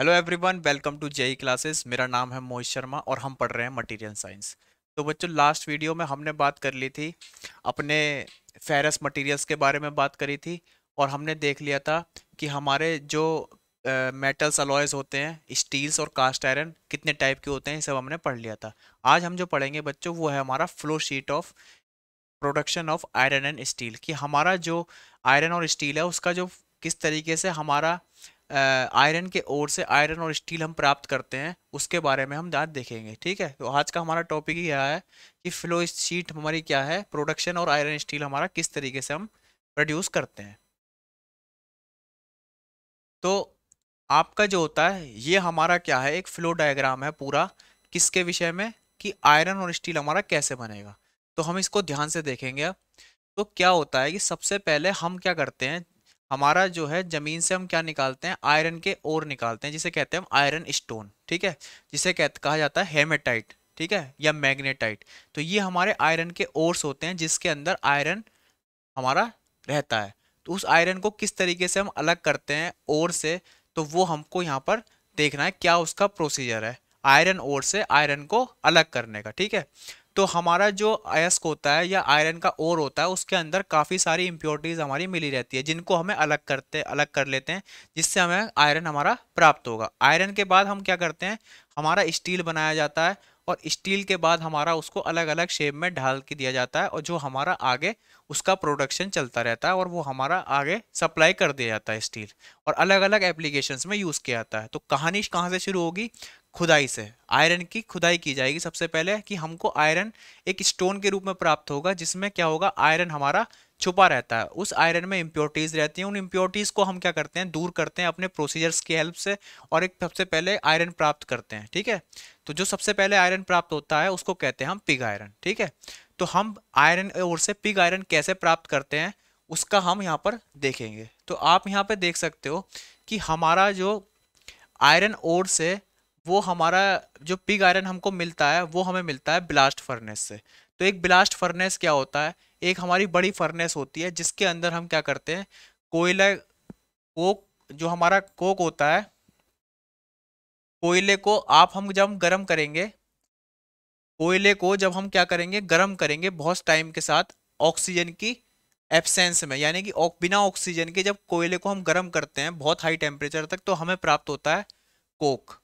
hello everyone welcome to JE classes मेरा नाम है मोहित शर्मा और हम पढ़ रहे हैं मटेरियल साइंस तो बच्चों लास्ट वीडियो में हमने बात कर ली थी अपने फेरस मटेरियल्स के बारे में बात करी थी और हमने देख लिया था कि हमारे जो मेटल्स अलॉयज होते हैं स्टील्स और कास्ट आयरन कितने टाइप के होते हैं सब हमने पढ़ लिया था आज हम जो पढ़ेंगे बच्चों वो है हमारा flow sheet of production of iron and steel कि हमारा जो आयरन और स्टील है उसका जो किस तरीके से हमारा आयरन के ओर से आयरन और स्टील हम प्राप्त करते हैं उसके बारे में हम आज देखेंगे ठीक है तो आज का हमारा टॉपिक ही है कि फ्लो शीट हमारी क्या है प्रोडक्शन और आयरन स्टील हमारा किस तरीके से हम प्रोड्यूस करते हैं तो आपका जो होता है ये हमारा क्या है एक फ्लो डायग्राम है पूरा किसके विषय में कि आयरन और स्टील हमारा कैसे बनेगा तो हम इसको ध्यान से देखेंगे अब तो क्या होता है कि सबसे पहले हम क्या करते हैं हमारा जो है जमीन से हम क्या निकालते हैं आयरन के ओर निकालते हैं जिसे कहते हैं हम आयरन स्टोन ठीक है जिसे कहते कहा जाता है हेमेटाइट ठीक है या मैग्नेटाइट तो ये हमारे आयरन के ओर्स होते हैं जिसके अंदर आयरन हमारा रहता है तो उस आयरन को किस तरीके से हम अलग करते हैं ओर से तो वो हमको यहाँ पर देखना है क्या उसका प्रोसीजर है आयरन ओर से आयरन को अलग करने का ठीक है तो हमारा जो अयस्क होता है या आयरन का ओर होता है उसके अंदर काफ़ी सारी इम्प्योरिटीज़ हमारी मिली रहती है जिनको हमें अलग करते अलग कर लेते हैं जिससे हमें आयरन हमारा प्राप्त होगा आयरन के बाद हम क्या करते हैं हमारा स्टील बनाया जाता है और स्टील के बाद हमारा उसको अलग अलग शेप में ढाल के दिया जाता है और जो हमारा आगे उसका प्रोडक्शन चलता रहता है और वो हमारा आगे सप्लाई कर दिया जाता है स्टील और अलग अलग एप्लीकेशंस में यूज़ किया जाता है तो कहानी कहाँ से शुरू होगी खुदाई से आयरन की खुदाई की जाएगी सबसे पहले कि हमको आयरन एक स्टोन के रूप में प्राप्त होगा जिसमें क्या होगा आयरन हमारा छुपा रहता है उस आयरन में इम्प्योरिटीज रहती हैं उन इम्प्योरिटीज को हम क्या करते हैं दूर करते हैं अपने प्रोसीजर्स की हेल्प से और एक सबसे पहले आयरन प्राप्त करते हैं ठीक है तो जो सबसे पहले आयरन प्राप्त होता है उसको कहते हैं हम पिग आयरन ठीक है तो हम आयरन और से पिग आयरन कैसे प्राप्त करते हैं उसका हम यहाँ पर देखेंगे तो आप यहाँ पर देख सकते हो कि हमारा जो आयरन ओर से वो हमारा जो पिग आयरन हमको मिलता है वो हमें मिलता है ब्लास्ट फर्नेस से तो एक ब्लास्ट फर्नेस क्या होता है एक हमारी बड़ी फर्नेस होती है जिसके अंदर हम क्या करते हैं कोयला कोक जो हमारा कोक होता है कोयले को आप हम जब गर्म करेंगे कोयले को जब हम क्या करेंगे गर्म करेंगे बहुत टाइम के साथ ऑक्सीजन की एब्सेंस में यानी कि बिना ऑक्सीजन के जब कोयले को हम गर्म करते हैं बहुत हाई टेम्परेचर तक तो हमें प्राप्त होता है कोक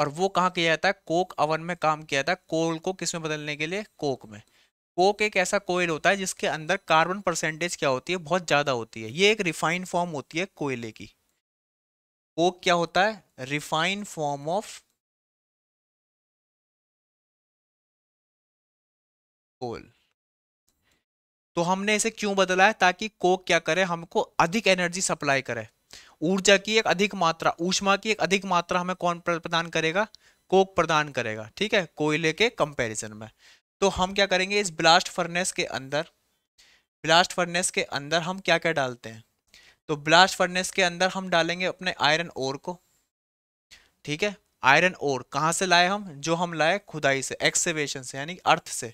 और वो कहाँ किया जाता है कोक अवन में काम किया जाता है कोल को किस में बदलने के लिए कोक में कोक एक ऐसा कोयल होता है जिसके अंदर कार्बन परसेंटेज क्या होती है बहुत ज़्यादा होती है ये एक रिफाइंड फॉर्म होती है कोयले की कोक क्या होता है रिफाइंड फॉर्म ऑफ कोल तो हमने इसे क्यों बदला है ताकि कोक क्या करे हमको अधिक एनर्जी सप्लाई करे ऊर्जा की एक अधिक मात्रा ऊष्मा की एक अधिक मात्रा हमें कौन प्रदान करेगा कोक प्रदान करेगा ठीक है कोयले के कंपैरिजन में तो हम क्या करेंगे इस ब्लास्ट फर्नेस के अंदर ब्लास्ट फर्नेस के अंदर हम क्या क्या डालते हैं तो ब्लास्ट फर्नेस के अंदर हम डालेंगे अपने आयरन ओर को ठीक है आयरन ओर कहाँ से लाए हम जो हम लाए खुदाई से एक्सेवेशन से यानी अर्थ से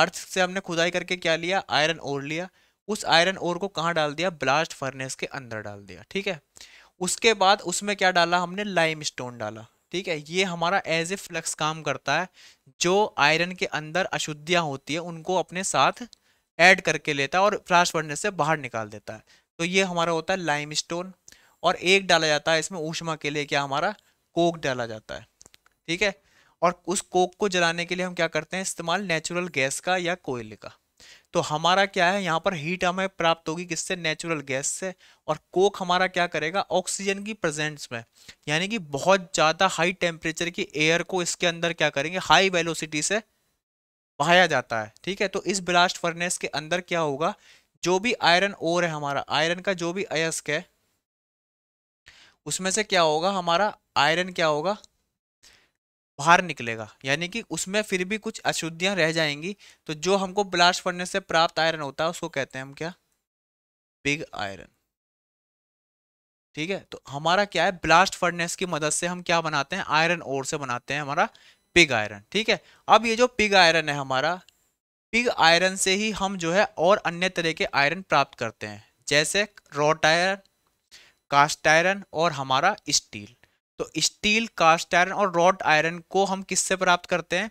अर्थ से हमने खुदाई करके क्या लिया आयरन ओर लिया उस आयरन ओर को कहाँ डाल दिया ब्लास्ट फर्नेस के अंदर डाल दिया ठीक है उसके बाद उसमें क्या डाला हमने लाइम स्टोन डाला ठीक है ये हमारा एज ए फ्लक्स काम करता है जो आयरन के अंदर अशुद्धियाँ होती है उनको अपने साथ ऐड करके लेता है और फ्लास्ट फर्नेस से बाहर निकाल देता है तो ये हमारा होता है लाइम स्टोन और एक डाला जाता है इसमें ऊषमा के लिए क्या हमारा कोक डाला जाता है ठीक है और उस कोक को जलाने के लिए हम क्या करते हैं इस्तेमाल नेचुरल गैस का या कोयले का तो हमारा क्या है यहाँ पर हीट हमें प्राप्त होगी किससे नेचुरल गैस से और कोक हमारा क्या करेगा ऑक्सीजन की प्रेजेंस में यानी कि बहुत ज़्यादा हाई टेम्परेचर की एयर को इसके अंदर क्या करेंगे हाई वेलोसिटी से बहाया जाता है ठीक है तो इस ब्लास्ट फर्नेस के अंदर क्या होगा जो भी आयरन ओर है हमारा आयरन का जो भी अयस्क है उसमें से क्या होगा हमारा आयरन क्या होगा बाहर निकलेगा यानी कि उसमें फिर भी कुछ अशुद्धियां रह जाएंगी तो जो हमको ब्लास्ट फर्नेस से प्राप्त आयरन होता है उसको कहते हैं हम क्या पिग आयरन ठीक है तो हमारा क्या है ब्लास्ट फर्नेस की मदद से हम क्या बनाते हैं आयरन ओर से बनाते हैं हमारा पिग आयरन ठीक है अब ये जो पिग आयरन है हमारा पिग आयरन से ही हम जो है और अन्य तरह के आयरन प्राप्त करते हैं जैसे रॉट आयरन कास्ट आयरन और हमारा स्टील तो स्टील कास्ट आयरन और रॉड आयरन को हम किससे प्राप्त करते हैं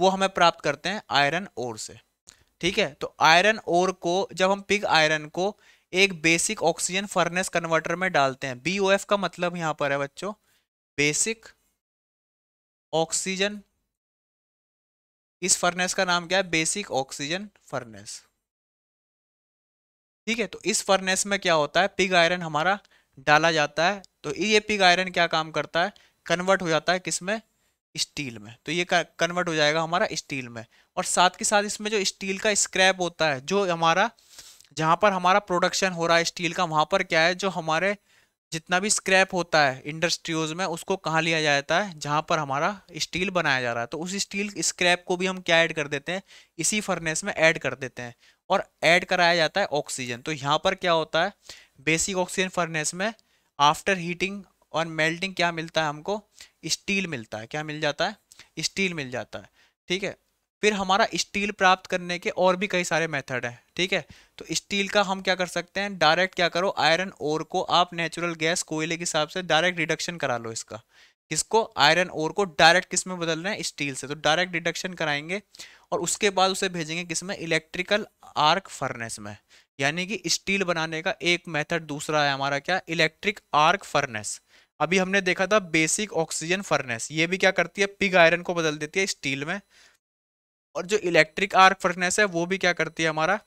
वो हमें प्राप्त करते हैं आयरन ओर से ठीक है तो आयरन ओर को जब हम पिग आयरन को एक बेसिक ऑक्सीजन फर्नेस कन्वर्टर में डालते हैं बी का मतलब यहां पर है बच्चों बेसिक ऑक्सीजन इस फर्नेस का नाम क्या है बेसिक ऑक्सीजन फर्नेस ठीक है तो इस फर्नेस में क्या होता है पिग आयरन हमारा डाला जाता है तो ये e का आयरन क्या काम करता है कन्वर्ट हो जाता है किस में स्टील में तो ये कन्वर्ट हो जाएगा हमारा स्टील में और साथ के साथ इसमें जो स्टील का स्क्रैप होता है जो हमारा जहाँ पर हमारा प्रोडक्शन हो रहा है स्टील का वहाँ पर क्या है जो हमारे जितना भी स्क्रैप होता है इंडस्ट्रीज में उसको कहाँ लिया जाता है जहाँ पर हमारा स्टील बनाया जा रहा है तो उस स्टील स्क्रैप को भी हम क्या ऐड कर देते हैं इसी फर्नेस में ऐड कर देते हैं और ऐड कराया जाता है ऑक्सीजन तो यहाँ पर क्या होता है बेसिक ऑक्सीजन फर्नेस में आफ्टर हीटिंग और मेल्टिंग क्या मिलता है हमको स्टील मिलता है क्या मिल जाता है स्टील मिल जाता है ठीक है फिर हमारा स्टील प्राप्त करने के और भी कई सारे मेथड हैं ठीक है तो स्टील का हम क्या कर सकते हैं डायरेक्ट क्या करो आयरन ओर को आप नेचुरल गैस कोयले के हिसाब से डायरेक्ट रिडक्शन करा लो इसका किसको आयरन ओर को डायरेक्ट किस में बदल रहे हैं स्टील से तो डायरेक्ट डिडक्शन कराएंगे और उसके बाद उसे भेजेंगे किस में इलेक्ट्रिकल आर्क फर्नेस में यानी कि स्टील बनाने का एक मेथड दूसरा है हमारा क्या इलेक्ट्रिक आर्क फर्नेस अभी हमने देखा था बेसिक ऑक्सीजन फर्नेस ये भी क्या करती है पिग आयरन को बदल देती है स्टील में और जो इलेक्ट्रिक आर्क फर्नेस है वो भी क्या करती है हमारा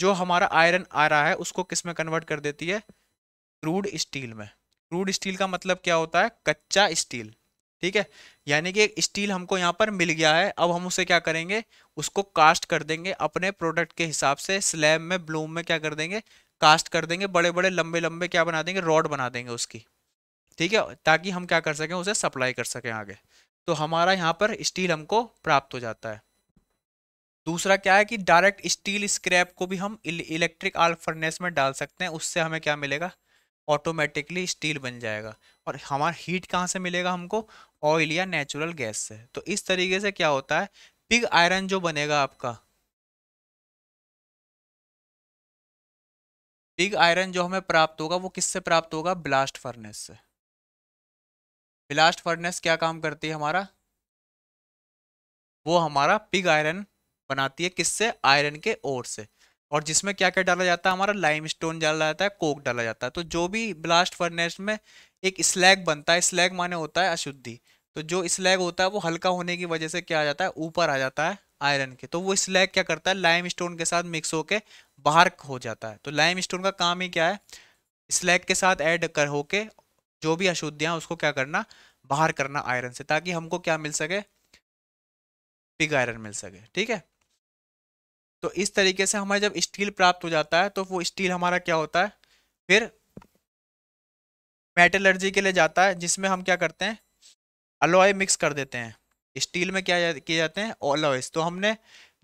जो हमारा आयरन आ रहा है उसको किस में कन्वर्ट कर देती है क्रूड स्टील में क्रूड स्टील का मतलब क्या होता है कच्चा स्टील ठीक है यानी कि स्टील हमको यहाँ पर मिल गया है अब हम उसे क्या करेंगे उसको कास्ट कर देंगे अपने प्रोडक्ट के हिसाब से स्लैब में ब्लूम में क्या कर देंगे कास्ट कर देंगे बड़े बड़े लंबे लंबे क्या बना देंगे रॉड बना देंगे उसकी ठीक है ताकि हम क्या कर सकें उसे सप्लाई कर सकें आगे तो हमारा यहाँ पर स्टील हमको प्राप्त हो जाता है दूसरा क्या है कि डायरेक्ट स्टील स्क्रैप को भी हम इलेक्ट्रिक आल्फरनेस फर्नेस में डाल सकते हैं उससे हमें क्या मिलेगा ऑटोमेटिकली स्टील बन जाएगा और हमारा हीट कहाँ से मिलेगा हमको ऑयल या नेचुरल गैस से तो इस तरीके से क्या होता है पिग आयरन जो बनेगा आपका पिग आयरन जो हमें प्राप्त होगा वो किससे प्राप्त होगा ब्लास्ट फर्नेस से ब्लास्ट फर्नेस क्या काम करती है हमारा वो हमारा पिग आयरन बनाती है किससे आयरन के ओर से और जिसमें क्या क्या डाला जाता है हमारा लाइम स्टोन डाला जाता है कोक डाला जाता है तो जो भी ब्लास्ट फर्नेस में एक स्लैग बनता है स्लैग माने होता है अशुद्धि तो जो स्लैग होता है वो हल्का होने की वजह से क्या आ जाता है ऊपर आ जाता है आयरन के तो वो स्लैग क्या करता है लाइम स्टोन के साथ मिक्स होके बाहर हो जाता है तो लाइम स्टोन का काम ही क्या है स्लैग के साथ ऐड कर होके जो भी अशुद्धियाँ उसको क्या करना बाहर करना आयरन से ताकि हमको क्या मिल सके पिग आयरन मिल सके ठीक है तो इस तरीके से हमें जब स्टील प्राप्त हो जाता है तो वो स्टील हमारा क्या होता है फिर मेटलर्जी के लिए जाता है जिसमें हम क्या करते हैं अलॉय मिक्स कर देते हैं स्टील में क्या किए जाते हैं अलॉयस तो हमने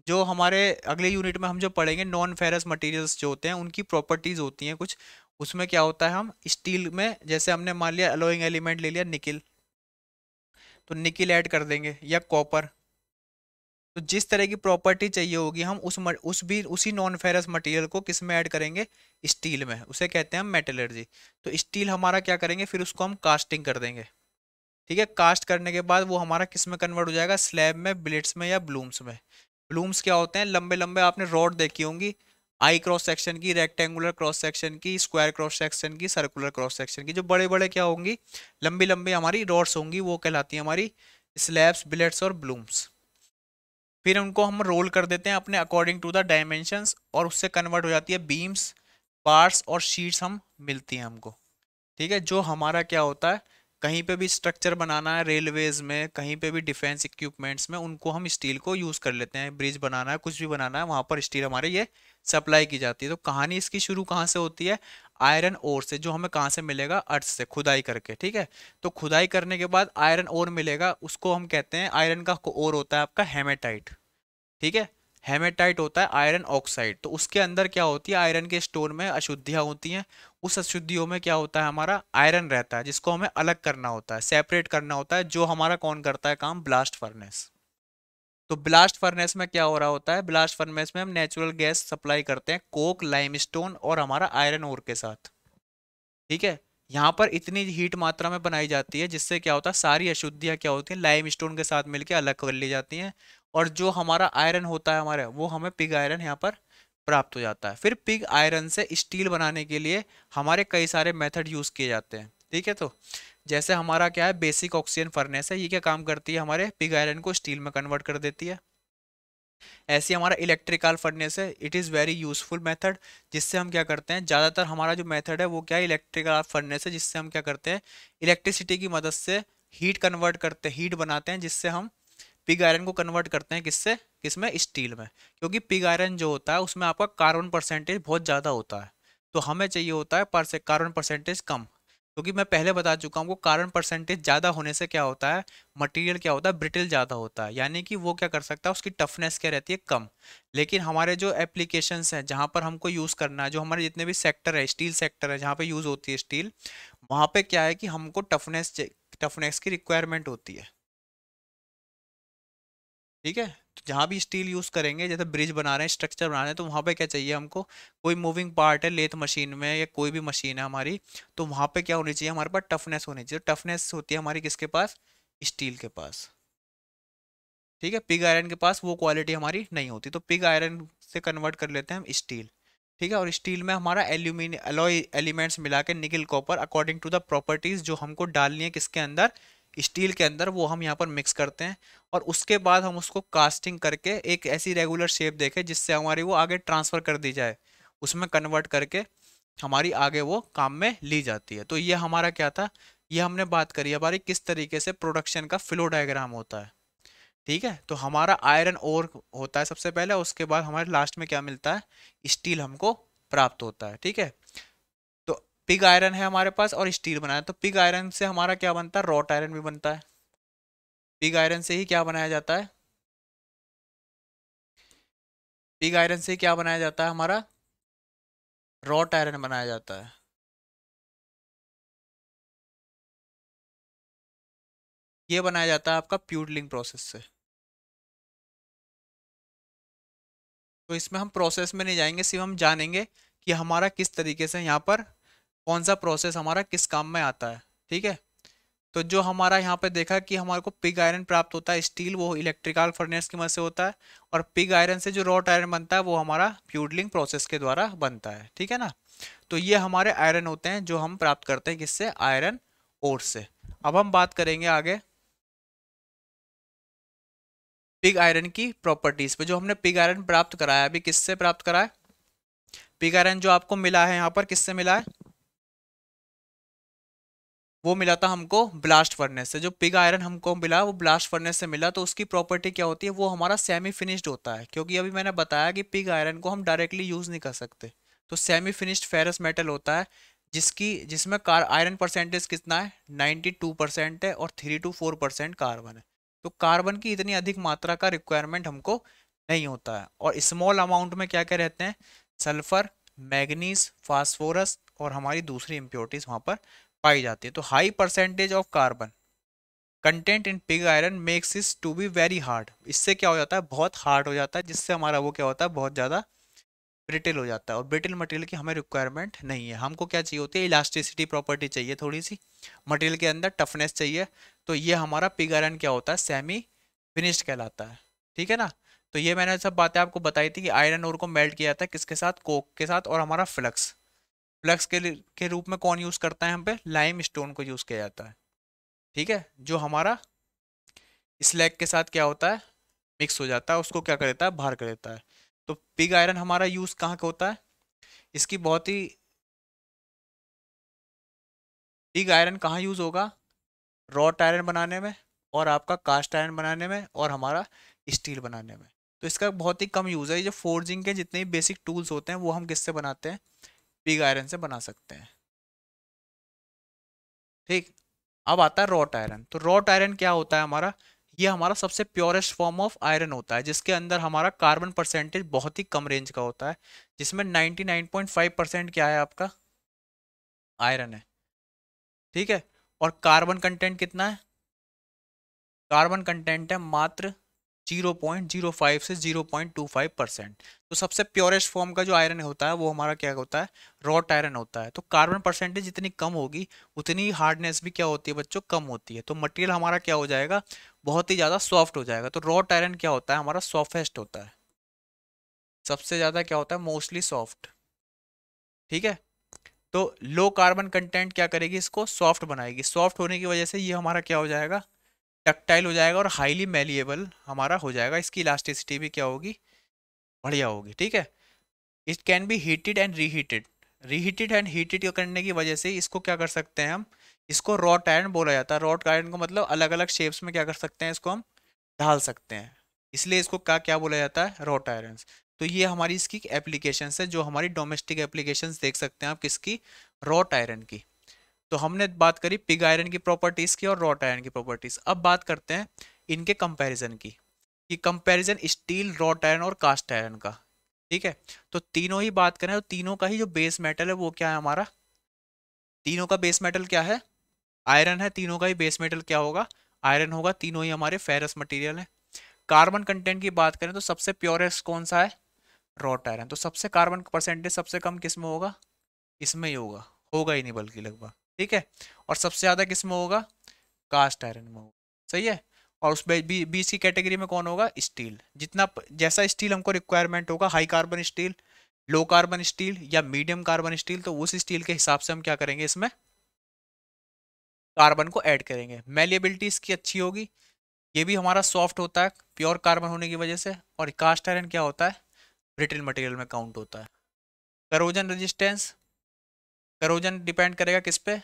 जो हमारे अगले यूनिट में हम जो पढ़ेंगे नॉन फेरस मटेरियल्स जो होते हैं उनकी प्रॉपर्टीज़ होती हैं कुछ उसमें क्या होता है हम स्टील में जैसे हमने मान लिया अलोइंग एलिमेंट ले लिया निकिल तो निकिल ऐड कर देंगे या कॉपर तो जिस तरह की प्रॉपर्टी चाहिए होगी हम उस उस भी उसी नॉन फेरस मटेरियल को किस में ऐड करेंगे स्टील में उसे कहते हैं हम मेटलर्जी तो स्टील हमारा क्या करेंगे फिर उसको हम कास्टिंग कर देंगे ठीक है कास्ट करने के बाद वो हमारा किस में कन्वर्ट हो जाएगा स्लैब में ब्लेट्स में या ब्लूम्स में ब्लूम्स क्या होते हैं लंबे लंबे आपने रॉड देखी होंगी आई क्रॉस सेक्शन की रेक्टेंगुलर क्रॉस सेक्शन की स्क्वायर क्रॉस सेक्शन की सर्कुलर क्रॉस सेक्शन की जो बड़े बड़े क्या होंगी लंबी लंबी हमारी रॉड्स होंगी वो कहलाती हैं हमारी स्लैब्स बिलेट्स और ब्लूम्स फिर उनको हम रोल कर देते हैं अपने अकॉर्डिंग टू द डायमेंशंस और उससे कन्वर्ट हो जाती है बीम्स पार्ट्स और शीट्स हम मिलती हैं हमको ठीक है जो हमारा क्या होता है कहीं पे भी स्ट्रक्चर बनाना है रेलवेज में कहीं पे भी डिफेंस इक्विपमेंट्स में उनको हम स्टील को यूज़ कर लेते हैं ब्रिज बनाना है कुछ भी बनाना है वहाँ पर स्टील हमारे ये सप्लाई की जाती है तो कहानी इसकी शुरू कहाँ से होती है आयरन ओर से जो हमें कहाँ से मिलेगा अर्थ से खुदाई करके ठीक है तो खुदाई करने के बाद आयरन ओर मिलेगा उसको हम कहते हैं आयरन का ओर होता है आपका हेमेटाइट ठीक है हेमेटाइट होता है आयरन ऑक्साइड तो उसके अंदर क्या होती है आयरन के स्टोन में अशुद्धियाँ होती हैं उस अशुद्धियों में क्या होता है हमारा आयरन रहता है जिसको हमें अलग करना होता है सेपरेट करना होता है जो हमारा कौन करता है काम ब्लास्ट फर्नेस तो ब्लास्ट फर्नेस में क्या हो रहा होता है ब्लास्ट फर्नेस में हम नेचुरल गैस सप्लाई करते हैं कोक लाइमस्टोन और हमारा आयरन ओर के साथ ठीक है यहाँ पर इतनी हीट मात्रा में बनाई जाती है जिससे क्या होता है सारी अशुद्धियाँ क्या होती हैं लाइम स्टोन के साथ मिलकर अलग कर ली जाती हैं और जो हमारा आयरन होता है हमारे वो हमें पिग आयरन यहाँ पर प्राप्त हो जाता है फिर पिग आयरन से स्टील बनाने के लिए हमारे कई सारे मेथड यूज़ किए जाते हैं ठीक है तो जैसे हमारा क्या है बेसिक ऑक्सीजन फर्नेस है ये क्या काम करती है हमारे पिग आयरन को स्टील में कन्वर्ट कर देती है ऐसे हमारा इलेक्ट्रिकल फर्नेस है it is very useful method जिससे हम क्या करते हैं ज़्यादातर हमारा जो मेथड है वो क्या है इलेक्ट्रिकल फर्नेस है जिससे हम क्या करते हैं इलेक्ट्रिसिटी की मदद से हीट कन्वर्ट करते हीट बनाते हैं जिससे हम पिग आयरन को कन्वर्ट करते हैं किससे किस में स्टील में क्योंकि पिग आयरन जो होता है उसमें आपका कार्बन परसेंटेज बहुत ज़्यादा होता है तो हमें चाहिए होता है पर से कार्बन परसेंटेज कम क्योंकि मैं पहले बता चुका हूँ कारण परसेंटेज ज़्यादा होने से क्या होता है मटेरियल क्या होता है ब्रिटिल ज़्यादा होता है यानी कि वो क्या कर सकता है उसकी टफनेस क्या रहती है कम लेकिन हमारे जो एप्लीकेशंस हैं जहाँ पर हमको यूज़ करना है जो हमारे जितने भी सेक्टर है स्टील सेक्टर है जहाँ पर यूज़ होती है स्टील वहाँ पर क्या है कि हमको टफनेस टफनेस की रिक्वायरमेंट होती है ठीक है जहाँ भी स्टील यूज़ करेंगे जैसे ब्रिज बना रहे हैं स्ट्रक्चर बना रहे हैं तो वहाँ पे क्या चाहिए हमको कोई मूविंग पार्ट है लेथ मशीन में या कोई भी मशीन है हमारी तो वहाँ पे क्या होनी चाहिए हमारे पास टफनेस होनी चाहिए टफनेस होती है हमारी किसके पास स्टील के पास ठीक है पिग आयरन के पास वो क्वालिटी हमारी नहीं होती तो पिग आयरन से कन्वर्ट कर लेते हैं हम स्टील ठीक है और स्टील में हमारा एल्यूमिनियम अलॉय एलिमेंट्स मिला के nickel copper according to the properties जो हमको डालनी है किसके अंदर स्टील के अंदर वो हम यहाँ पर मिक्स करते हैं और उसके बाद हम उसको कास्टिंग करके एक ऐसी रेगुलर शेप देखें जिससे हमारी वो आगे ट्रांसफ़र कर दी जाए उसमें कन्वर्ट करके हमारी आगे वो काम में ली जाती है तो ये हमारा क्या था ये हमने बात करी हमारी किस तरीके से प्रोडक्शन का फ्लो डायग्राम होता है ठीक है तो हमारा आयरन और होता है सबसे पहले उसके बाद हमारे लास्ट में क्या मिलता है स्टील हमको प्राप्त होता है ठीक है पिग आयरन है हमारे पास और स्टील बनाया तो पिग आयरन से हमारा क्या बनता है रॉट आयरन भी बनता है पिग आयरन से ही क्या बनाया जाता है पिग आयरन से क्या बनाया जाता है हमारा रॉट आयरन बनाया जाता है ये बनाया जाता है आपका प्यूडलिंग प्रोसेस से तो इसमें हम प्रोसेस में नहीं जाएंगे सिर्फ हम जानेंगे कि हमारा किस तरीके से यहाँ पर कौन सा प्रोसेस हमारा किस काम में आता है ठीक है तो जो हमारा यहाँ पे देखा कि हमारे को पिग आयरन प्राप्त होता है स्टील वो इलेक्ट्रिकल फर्नेस की मदद से होता है और पिग आयरन से जो रॉट आयरन बनता है वो हमारा फ्यूडलिंग प्रोसेस के द्वारा बनता है ठीक है ना तो ये हमारे आयरन होते हैं जो हम प्राप्त करते हैं किससे आयरन ओर से अब हम बात करेंगे आगे पिग आयरन की प्रॉपर्टीज पे जो हमने पिग आयरन प्राप्त कराया अभी किससे प्राप्त कराया पिग आयरन जो आपको मिला है यहाँ पर किससे मिला है वो मिला था हमको ब्लास्ट फर्नेस से जो पिग आयरन हमको मिला वो ब्लास्ट फर्नेस से मिला तो उसकी प्रॉपर्टी क्या होती है वो हमारा सेमी फिनिश्ड होता है क्योंकि अभी मैंने बताया कि पिग आयरन को हम डायरेक्टली यूज़ नहीं कर सकते तो सेमी फिनिश्ड फेरस मेटल होता है जिसकी जिसमें कार आयरन परसेंटेज कितना है नाइन्टी परसेंट है और three two four percent carbon है तो कार्बन की इतनी अधिक मात्रा का रिक्वायरमेंट हमको नहीं होता है और स्मॉल अमाउंट में क्या क्या रहते हैं सल्फर मैग्नीज फास्फोरस और हमारी दूसरी इम्प्योरिटीज़ वहाँ पर पाई जाती है तो high percentage of carbon content in pig iron makes is to be very hard इससे क्या हो जाता है बहुत हार्ड हो जाता है जिससे हमारा वो क्या होता है बहुत ज़्यादा ब्रिटिल हो जाता है और ब्रिटिल मटेरियल की हमें रिक्वायरमेंट नहीं है हमको क्या चाहिए होती है इलास्टिसिटी प्रॉपर्टी चाहिए थोड़ी सी मटेरियल के अंदर टफनेस चाहिए तो ये हमारा पिग आयरन क्या होता है सेमी फिनिश्ड कहलाता है ठीक है ना तो ये मैंने सब बातें आपको बताई थी कि आयरन और को मेल्ट किया जाता है किसके साथ कोक के साथ और हमारा फ्लक्स फ्लक्स के के रूप में कौन यूज़ करता है हम पे लाइम स्टोन को यूज़ किया जाता है ठीक है जो हमारा स्लैग के साथ क्या होता है मिक्स हो जाता है उसको क्या कर देता है बाहर कर देता है तो पिग आयरन हमारा यूज़ कहाँ का होता है इसकी बहुत ही पिग आयरन कहाँ यूज़ होगा रॉट आयरन बनाने में और आपका कास्ट आयरन बनाने में और हमारा स्टील बनाने में तो इसका बहुत ही कम यूज़ है ये जो फोर्जिंग के जितने भी बेसिक टूल्स होते हैं वो हम किससे बनाते हैं पिग आयरन से बना सकते हैं ठीक अब आता है रॉट आयरन तो रॉट आयरन क्या होता है हमारा ये हमारा सबसे प्योरेस्ट फॉर्म ऑफ आयरन होता है जिसके अंदर हमारा कार्बन परसेंटेज बहुत ही कम रेंज का होता है जिसमें 99.5 परसेंट क्या है आपका आयरन है ठीक है और कार्बन कंटेंट कितना है कार्बन कंटेंट है मात्र 0.05 से 0.25 परसेंट तो सबसे प्योरेस्ट फॉर्म का जो आयरन होता है वो हमारा क्या होता है रॉट आयरन होता है तो कार्बन परसेंटेज जितनी कम होगी उतनी हार्डनेस भी क्या होती है बच्चों कम होती है तो मटेरियल हमारा क्या हो जाएगा बहुत ही ज़्यादा सॉफ्ट हो जाएगा तो रॉट आयरन क्या होता है हमारा सॉफ्टेस्ट होता है सबसे ज़्यादा क्या होता है मोस्टली सॉफ्ट ठीक है तो लो कार्बन कंटेंट क्या करेगी इसको सॉफ्ट बनाएगी सॉफ्ट होने की वजह से ये हमारा क्या हो जाएगा टक्टाइल हो जाएगा और हाईली मेलिएबल हमारा हो जाएगा इसकी इलास्टिसिटी भी क्या होगी बढ़िया होगी ठीक है it can be heated and reheated reheated and heated करने की वजह से इसको क्या कर सकते हैं हम इसको रॉट आयरन बोला जाता है रॉट आयरन को मतलब अलग अलग शेप्स में क्या कर सकते हैं इसको हम ढाल सकते हैं इसलिए इसको क्या क्या बोला जाता है रॉट आयरन तो ये हमारी इसकी एप्लीकेशन है जो हमारी डोमेस्टिक एप्लीकेशन देख सकते हैं आप किसकी रॉट आयरन की तो हमने बात करी पिग आयरन की प्रॉपर्टीज की और रॉट आयरन की प्रॉपर्टीज अब बात करते हैं इनके कंपैरिजन की कि कंपैरिजन स्टील रॉट आयरन और कास्ट आयरन का ठीक है तो तीनों ही बात करें तो तीनों का ही जो बेस मेटल है वो क्या है हमारा तीनों का बेस मेटल क्या है आयरन है तीनों का ही बेस मेटल क्या होगा आयरन होगा तीनों ही हमारे फेरस मटेरियल है कार्बन कंटेंट की बात करें तो सबसे प्योरेस्ट कौन सा है रॉट आयरन तो सबसे कार्बन परसेंटेज सबसे कम किस में होगा इसमें ही होगा होगा ही नहीं बल्कि लगभग ठीक है और सबसे ज़्यादा किस में होगा कास्ट आयरन में होगा सही है और उस बी बीस की कैटेगरी में कौन होगा स्टील जितना जैसा स्टील हमको रिक्वायरमेंट होगा high carbon steel low carbon steel या मीडियम कार्बन स्टील तो उस स्टील के हिसाब से हम क्या करेंगे इसमें कार्बन को ऐड करेंगे मेलेबिलिटी इसकी अच्छी होगी ये भी हमारा सॉफ्ट होता है प्योर कार्बन होने की वजह से और कास्ट आयरन क्या होता है ब्रिटिल मटेरियल में काउंट होता है करोजन रेजिस्टेंस करोजन डिपेंड करेगा किस पे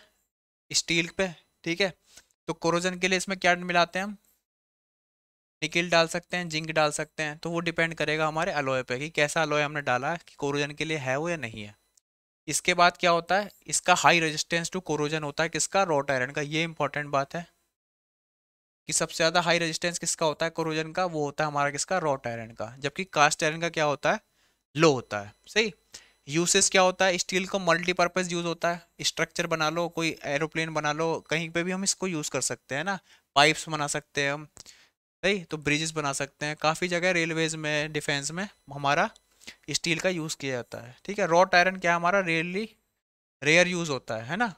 स्टील पे ठीक है तो कोरोजन के लिए इसमें क्या मिलाते हैं हम निकिल डाल सकते हैं जिंक डाल सकते हैं तो वो डिपेंड करेगा हमारे अलोए पे कि कैसा अलोए हमने डाला कि कोरोजन के लिए है वो या नहीं है इसके बाद क्या होता है इसका हाई रेजिस्टेंस टू कोरोजन होता है किसका रॉट आयरन का ये इंपॉर्टेंट बात है कि सबसे ज़्यादा हाई रेजिस्टेंस किसका होता है कोरोजन का वो होता है हमारा किसका रॉट आयरन का जबकि कास्ट आयरन का क्या होता है लो होता है सही यूसेस क्या होता है स्टील को मल्टीपर्पज़ यूज़ होता है स्ट्रक्चर बना लो कोई एरोप्लेन बना लो कहीं पे भी हम इसको यूज़ कर सकते हैं ना पाइप्स बना सकते हैं हम सही तो ब्रिजेस बना सकते हैं काफ़ी जगह रेलवेज़ में डिफेंस में हमारा स्टील का यूज़ किया जाता है ठीक है रॉट आयरन क्या हमारा रेयरली रेयर यूज़ होता है है ना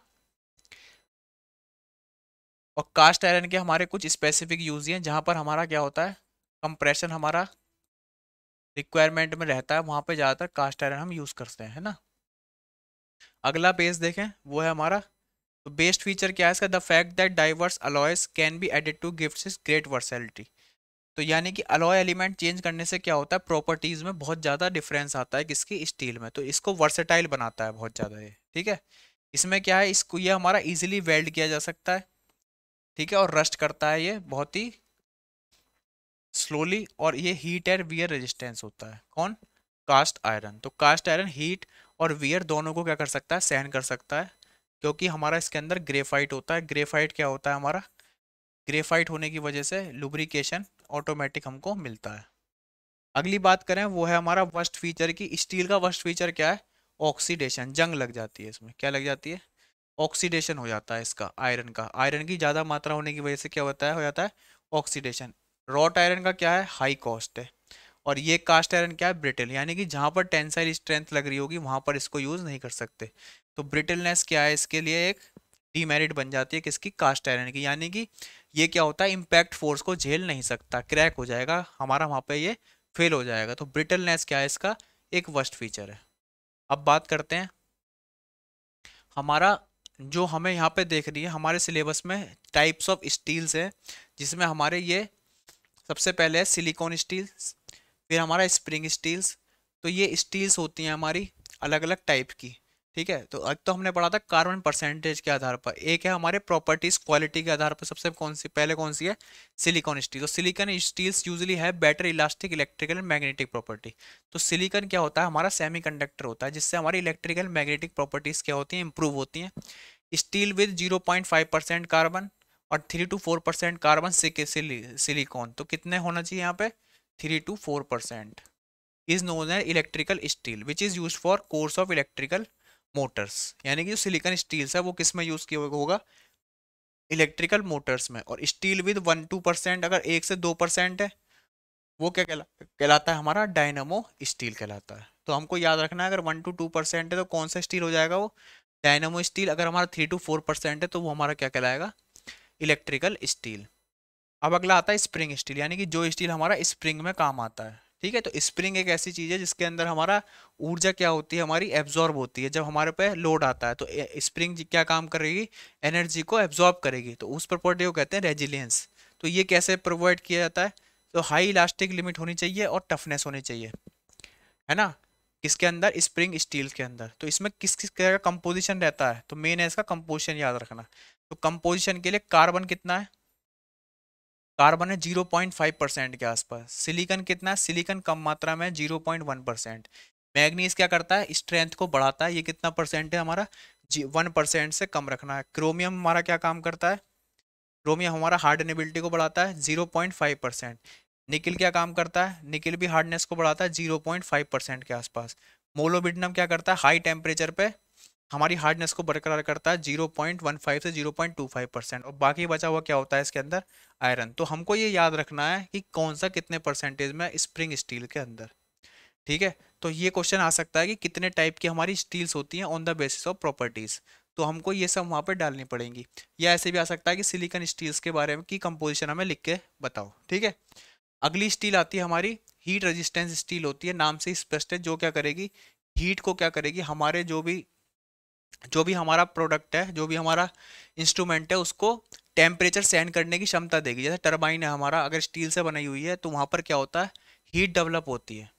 और कास्ट आयरन के हमारे कुछ स्पेसिफिक यूज़ हैं जहाँ पर हमारा क्या होता है कंप्रेशन हमारा रिक्वायरमेंट में रहता है वहाँ पे ज़्यादातर कास्ट आयरन हम यूज़ करते हैं है ना अगला बेस देखें वो है हमारा तो बेस्ट फीचर क्या है इसका the fact that diverse alloys can be added to gift is great versatility तो यानी कि अलॉय एलिमेंट चेंज करने से क्या होता है प्रॉपर्टीज़ में बहुत ज़्यादा डिफरेंस आता है किसकी स्टील में तो इसको वर्सेटाइल बनाता है बहुत ज़्यादा ये ठीक है इसमें क्या है इसको ये हमारा ईजिली वेल्ड किया जा सकता है ठीक है और रस्ट करता है ये बहुत ही स्लोली और ये हीट एंड वियर रेजिस्टेंस होता है कौन कास्ट आयरन तो कास्ट आयरन हीट और वियर दोनों को क्या कर सकता है सहन कर सकता है क्योंकि हमारा इसके अंदर ग्रेफाइट होता है ग्रेफाइट क्या होता है हमारा ग्रेफाइट होने की वजह से लुब्रिकेशन ऑटोमेटिक हमको मिलता है अगली बात करें वो है हमारा वर्स्ट फीचर की स्टील का वर्स्ट फीचर क्या है ऑक्सीडेशन जंग लग जाती है इसमें क्या लग जाती है ऑक्सीडेशन हो जाता है इसका आयरन का आयरन की ज़्यादा मात्रा होने की वजह से क्या होता है हो जाता है ऑक्सीडेशन रॉट आयरन का क्या है हाई कॉस्ट है और ये कास्ट आयरन क्या है ब्रिटिल यानी कि जहाँ पर टेंसाइल स्ट्रेंथ लग रही होगी वहाँ पर इसको यूज़ नहीं कर सकते तो ब्रिटिलनेस क्या है इसके लिए एक डीमेरिट बन जाती है किसकी कास्ट आयरन की यानी कि ये क्या होता है इम्पैक्ट फोर्स को झेल नहीं सकता क्रैक हो जाएगा हमारा वहाँ पर ये फेल हो जाएगा तो ब्रिटिलनेस क्या है इसका एक वर्स्ट फीचर है अब बात करते हैं हमारा जो हमें यहाँ पे देख रही है हमारे सिलेबस में टाइप्स ऑफ स्टील्स है जिसमें हमारे ये सबसे पहले है सिलिकॉन स्टील्स फिर हमारा स्प्रिंग स्टील्स तो ये स्टील्स होती हैं हमारी अलग अलग टाइप की ठीक है तो अब तो हमने पढ़ा था कार्बन परसेंटेज के आधार पर एक है हमारे प्रॉपर्टीज क्वालिटी के आधार पर सबसे कौन सी पहले कौन सी है सिलिकॉन स्टील तो सिलिकॉन स्टील्स यूजली है better elastic electrical and magnetic property तो सिलिकॉन क्या होता है हमारा सेमीकंडक्टर होता है जिससे हमारी इलेक्ट्रिकल मैग्नेटिक प्रॉपर्टीज क्या होती हैं इंप्रूव होती हैं steel with zero point five percent carbon और three two four percent carbon silicon तो कितने होना चाहिए यहाँ पे three two four percent is known as electrical steel which is use for cores of electrical motors यानी कि जो सिलिकॉन स्टील्स है वो किस में यूज़ किया होगा इलेक्ट्रिकल मोटर्स में और steel with one two percent अगर एक से दो परसेंट है वो क्या कहला कहलाता है हमारा डायनमो स्टील कहलाता है तो हमको याद रखना है अगर वन टू टू परसेंट है तो कौन सा स्टील हो जाएगा वो डायनमो स्टील अगर हमारा थ्री टू फोर परसेंट है तो वो हमारा क्या कहलाएगा इलेक्ट्रिकल स्टील अब अगला आता है स्प्रिंग स्टील यानी कि जो स्टील हमारा स्प्रिंग में काम आता है ठीक है तो स्प्रिंग एक ऐसी चीज़ है जिसके अंदर हमारा ऊर्जा क्या होती है हमारी एब्जॉर्ब होती है जब हमारे पे लोड आता है तो स्प्रिंग क्या काम करेगी एनर्जी को एब्जॉर्ब करेगी तो उस प्रॉपर्टी को कहते हैं रेजिलियंस तो ये कैसे प्रोवाइड किया जाता है तो हाई इलास्टिक लिमिट होनी चाहिए और टफनेस होनी चाहिए है ना किसके अंदर स्प्रिंग स्टील के अंदर तो इसमें किस किस तरह का कंपोजिशन रहता है तो मेन है इसका कंपोजिशन याद रखना तो कंपोजिशन के लिए कार्बन कितना है कार्बन है जीरो पॉइंट फाइव परसेंट के आसपास सिलिकन कितना है सिलिकन कम मात्रा में zero point one percent manganese क्या करता है स्ट्रेंथ को बढ़ाता है ये कितना परसेंट है हमारा वन परसेंट से कम रखना है क्रोमियम हमारा क्या काम करता है क्रोमियम हमारा हार्डनेबिलिटी को बढ़ाता है zero point five percent nickel क्या काम करता है निकिल भी हार्डनेस को बढ़ाता है जीरो पॉइंट फाइव परसेंट के आसपास मोलोबिडनम क्या करता है हाई टेम्परेचर पे हमारी हार्डनेस को बरकरार करता है 0.15 से 0.25 परसेंट और बाकी बचा हुआ क्या होता है इसके अंदर आयरन तो हमको ये याद रखना है कि कौन सा कितने परसेंटेज में स्प्रिंग स्टील के अंदर ठीक है तो ये क्वेश्चन आ सकता है कि कितने टाइप की हमारी स्टील्स होती हैं on the basis of properties तो हमको ये सब वहाँ पर डालनी पड़ेंगी या ऐसे भी आ सकता है कि सिलिकन स्टील्स के बारे में की कंपोजिशन हमें लिख के बताओ ठीक है अगली स्टील आती है हमारी हीट रेजिस्टेंस स्टील होती है नाम से स्पष्ट है जो क्या करेगी हीट को क्या करेगी हमारे जो भी जो भी हमारा प्रोडक्ट है जो भी हमारा इंस्ट्रूमेंट है उसको टेम्परेचर सेंड करने की क्षमता देगी जैसे टर्बाइन है हमारा अगर स्टील से बनाई हुई है तो वहाँ पर क्या होता है हीट डेवलप होती है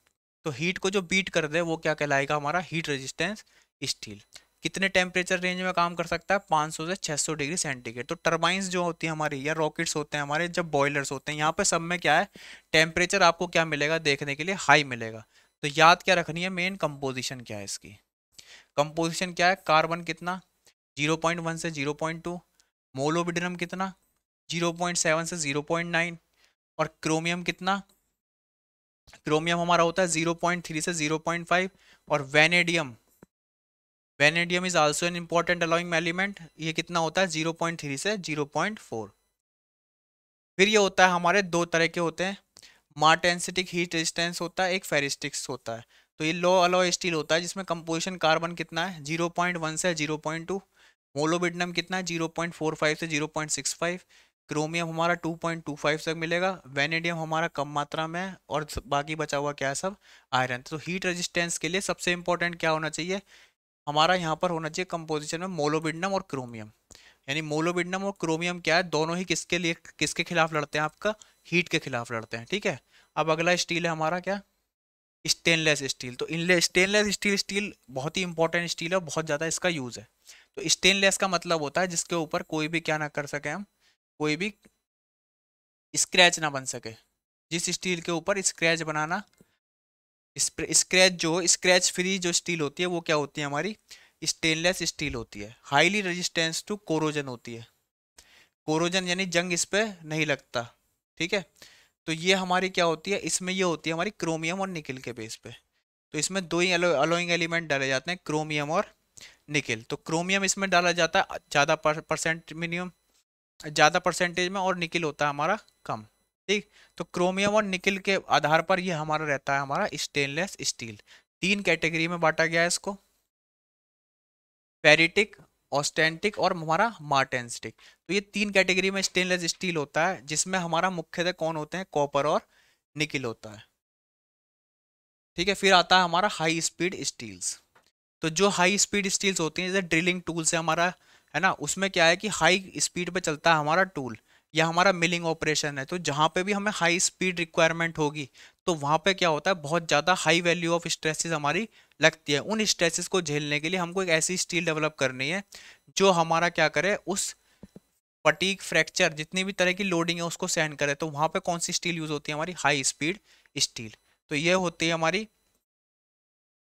तो हीट को जो बीट कर दे वो क्या कहलाएगा हमारा हीट रेजिस्टेंस स्टील कितने टेम्परेचर रेंज में काम कर सकता है 500 से 600 डिग्री सेंटीग्रेड तो टर्बाइंस जो होती है हमारी या रॉकेट्स होते हैं हमारे जब बॉयलर्स होते हैं यहाँ पर सब में क्या है टेम्परेचर आपको क्या मिलेगा देखने के लिए हाई मिलेगा तो याद क्या रखनी है मेन कंपोजिशन क्या है इसकी कंपोजिशन क्या है कार्बन कितना 0.1 से 0.2 मोलोबिडनम कितना 0.7 से 0.9 और क्रोमियम कितना क्रोमियम हमारा होता है 0.3 से 0.5 और vanadium vanadium is also an important alloying element ये कितना होता है 0.3 से 0.4 फिर ये होता है हमारे दो तरह के होते हैं मार्टेंसिटिक हीट रेजिस्टेंस होता है एक फेरिस्टिक्स होता है तो ये लो अलो स्टील होता है जिसमें कंपोजिशन कार्बन कितना है जीरो पॉइंट वन से जीरो पॉइंट टू मोलोबिडनम कितना है जीरो पॉइंट फोर फाइव से zero point six five chromium हमारा टू पॉइंट टू फाइव तक मिलेगा वेनेडियम हमारा कम मात्रा में है और बाकी बचा हुआ क्या है सब आयरन तो हीट रेजिस्टेंस के लिए सबसे इंपॉर्टेंट क्या होना चाहिए हमारा यहाँ पर होना चाहिए कंपोजिशन में मोलोबिडनम और क्रोमियम यानी मोलोबिडनम और क्रोमियम क्या है दोनों ही किसके लिए किसके खिलाफ लड़ते हैं आपका हीट के खिलाफ लड़ते हैं ठीक है अब अगला स्टील है हमारा क्या स्टेनलेस स्टील तो स्टेनलेस स्टील स्टील बहुत ही इंपॉर्टेंट स्टील है बहुत ज़्यादा इसका यूज़ है तो स्टेनलेस का मतलब होता है जिसके ऊपर कोई भी क्या ना कर सके हम कोई भी स्क्रैच ना बन सके जिस स्टील के ऊपर स्क्रैच बनाना स्क्रैच जो स्क्रैच फ्री जो स्टील होती है वो क्या होती है हमारी स्टेनलेस स्टील होती है हाईली रेजिस्टेंस टू कोरोजन होती है कोरोजन यानी जंग इस पर नहीं लगता ठीक है तो ये हमारी क्या होती है इसमें ये होती है हमारी क्रोमियम और निकिल के बेस पे तो इसमें दो ही अलोइंग एलिमेंट डाले जाते हैं क्रोमियम और निकिल तो क्रोमियम इसमें डाला जाता है ज़्यादा परसेंट मिनिमम ज़्यादा परसेंटेज में और निकिल होता है हमारा कम ठीक तो क्रोमियम और निकिल के आधार पर ये हमारा रहता है हमारा स्टेनलेस स्टील तीन कैटेगरी में बांटा गया है इसको पैरिटिक ऑस्टेंटिक और हमारा मार्टेनस्टिक तो ये तीन कैटेगरी में स्टेनलेस स्टील होता है जिसमें हमारा मुख्यतः कौन होते हैं कॉपर और निकिल होता है ठीक है फिर आता है हमारा हाई स्पीड स्टील्स तो जो हाई स्पीड स्टील्स होती हैं जैसे ड्रिलिंग टूल से हमारा है ना उसमें क्या है कि हाई स्पीड पे चलता है हमारा टूल या हमारा मिलिंग ऑपरेशन है तो जहाँ पे भी हमें हाई स्पीड रिक्वायरमेंट होगी तो वहाँ पे क्या होता है बहुत ज़्यादा हाई वैल्यू ऑफ स्ट्रेसेस हमारी लगती है उन स्ट्रेसेस को झेलने के लिए हमको एक ऐसी स्टील डेवलप करनी है जो हमारा क्या करे उस पटीक फ्रैक्चर जितनी भी तरह की लोडिंग है उसको सहन करे तो वहां पे कौन सी स्टील यूज़ होती है हमारी हाई स्पीड स्टील तो ये होती है हमारी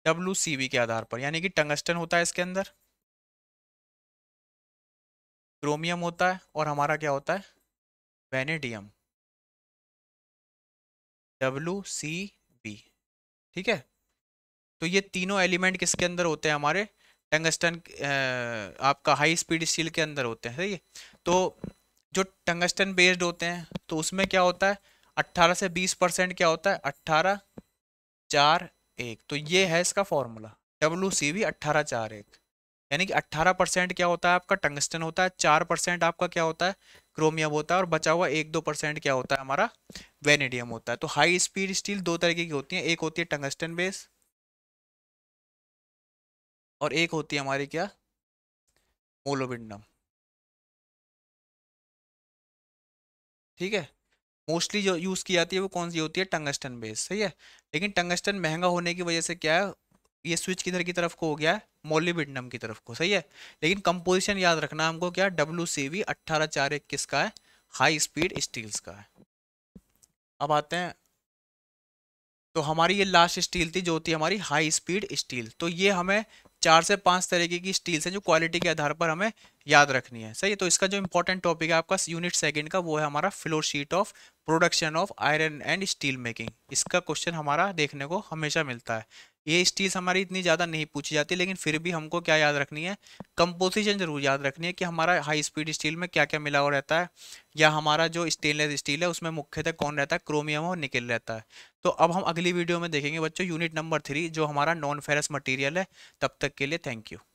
डब्ल्यू के आधार पर यानी कि टंगस्टन होता है इसके अंदर क्रोमियम होता है और हमारा क्या होता है वेनेडियम डब्लू सी बी ठीक है तो ये तीनों एलिमेंट किसके अंदर होते हैं हमारे टंगस्टन आपका हाई स्पीड स्टील के अंदर होते हैं सही तो जो टंगस्टन बेस्ड होते हैं तो उसमें क्या होता है 18 से 20 परसेंट क्या होता है 18 चार एक तो ये है इसका फॉर्मूला डब्ल्यू सी वी अट्ठारह चार एक यानी कि 18 परसेंट क्या होता है आपका टंगस्टन होता है चार परसेंट आपका क्या होता है क्रोमियम होता है और बचा हुआ एक दो परसेंट क्या होता है हमारा वेनेडियम होता है तो हाई स्पीड स्टील दो तरीके की होती है एक होती है टंगस्टन बेस्ड और एक होती है हमारी क्या मोलोबिंडम ठीक है मोस्टली जो यूज़ की जाती है वो कौन सी होती है टंगस्टन बेस सही है लेकिन टंगस्टन महंगा होने की वजह से क्या है ये स्विच किधर की तरफ को हो गया है मोलिबिडनम की तरफ को सही है लेकिन कंपोजिशन याद रखना हमको क्या डब्ल्यू सी वी अट्ठारह चार एक किसका है हाई स्पीड स्टील्स का है अब आते हैं तो हमारी ये लास्ट स्टील थी जो होती है हमारी हाई स्पीड स्टील तो ये हमें चार से पांच तरीके की स्टील है जो क्वालिटी के आधार पर हमें याद रखनी है सही है तो इसका जो इंपॉर्टेंट टॉपिक है आपका यूनिट सेकंड का वो है हमारा flow sheet of production of iron and steel making इसका क्वेश्चन हमारा देखने को हमेशा मिलता है ये स्टील्स हमारी इतनी ज़्यादा नहीं पूछी जाती लेकिन फिर भी हमको क्या याद रखनी है कंपोजिशन ज़रूर याद रखनी है कि हमारा हाई स्पीड स्टील में क्या क्या मिला हुआ रहता है या हमारा जो स्टेनलेस स्टील है उसमें मुख्यतः कौन रहता है क्रोमियम और निकल रहता है तो अब हम अगली वीडियो में देखेंगे बच्चों यूनिट नंबर थ्री जो हमारा नॉन फेरस मटीरियल है तब तक के लिए थैंक यू